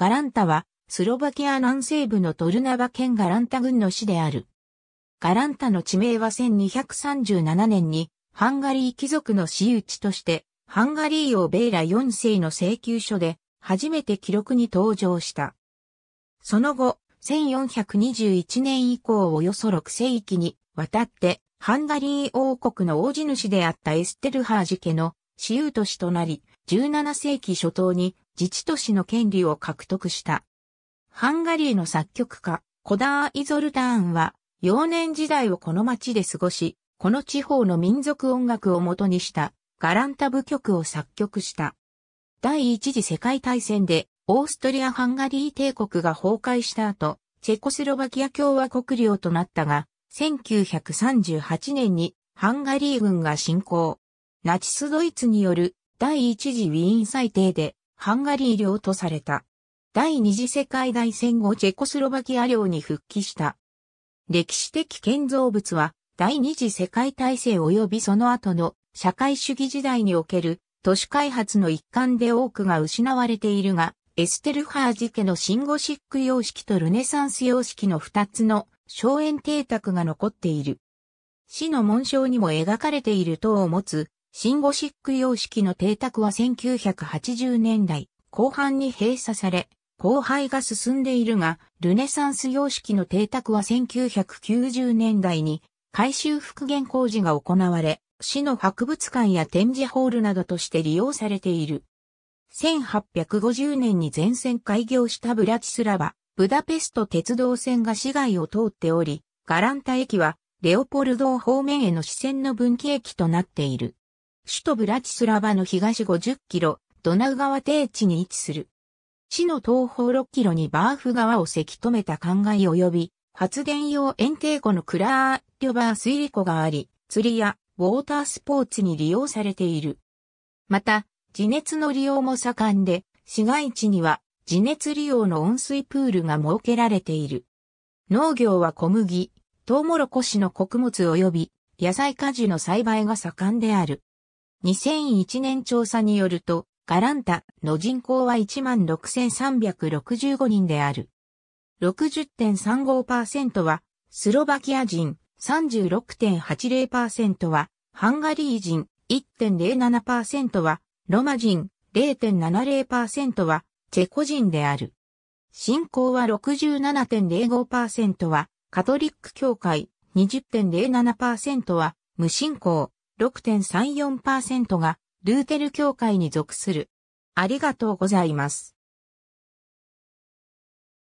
ガランタは、スロバキア南西部のトルナバ県ガランタ郡の市である。ガランタの地名は1237年に、ハンガリー貴族の私有地として、ハンガリー王ベイラ4世の請求書で、初めて記録に登場した。その後、1421年以降およそ6世紀にわたって、ハンガリー王国の王子主であったエステルハージ家の私有都市となり、17世紀初頭に自治都市の権利を獲得した。ハンガリーの作曲家、コダー・イゾルターンは、幼年時代をこの町で過ごし、この地方の民族音楽を元にした、ガランタ部曲を作曲した。第一次世界大戦で、オーストリア・ハンガリー帝国が崩壊した後、チェコスロバキア共和国領となったが、1938年にハンガリー軍が侵攻。ナチスドイツによる第一次ウィーン裁定でハンガリー領とされた。第二次世界大戦後チェコスロバキア領に復帰した。歴史的建造物は第二次世界大戦及びその後の社会主義時代における都市開発の一環で多くが失われているが、エステルハージ家のシンゴシック様式とルネサンス様式の二つの荘園邸宅が残っている。市の紋章にも描かれている塔を持つシンゴシック様式の邸宅は1980年代後半に閉鎖され、荒廃が進んでいるが、ルネサンス様式の邸宅は1990年代に改修復元工事が行われ、市の博物館や展示ホールなどとして利用されている。1850年に全線開業したブラチスラバ、ブダペスト鉄道線が市街を通っており、ガランタ駅はレオポルドー方面への支線の分岐駅となっている。首都ブラチスラバの東50キロ、ドナウ川低地に位置する。市の東方6キロにバーフ川をせき止めた灌漑及び、発電用園庭湖のクラーリョバー水利湖があり、釣りやウォータースポーツに利用されている。また、地熱の利用も盛んで、市街地には地熱利用の温水プールが設けられている。農業は小麦、トウモロコシの穀物及び野菜果樹の栽培が盛んである。2001年調査によると、ガランタの人口は16,365人である。60.35%はスロバキア人、36.80%はハンガリー人、1.07%はロマ人、0.70%はチェコ人である。信仰は67.05%はカトリック教会、20.07%は無信仰、6.34%がルーテル教会に属する。ありがとうございます。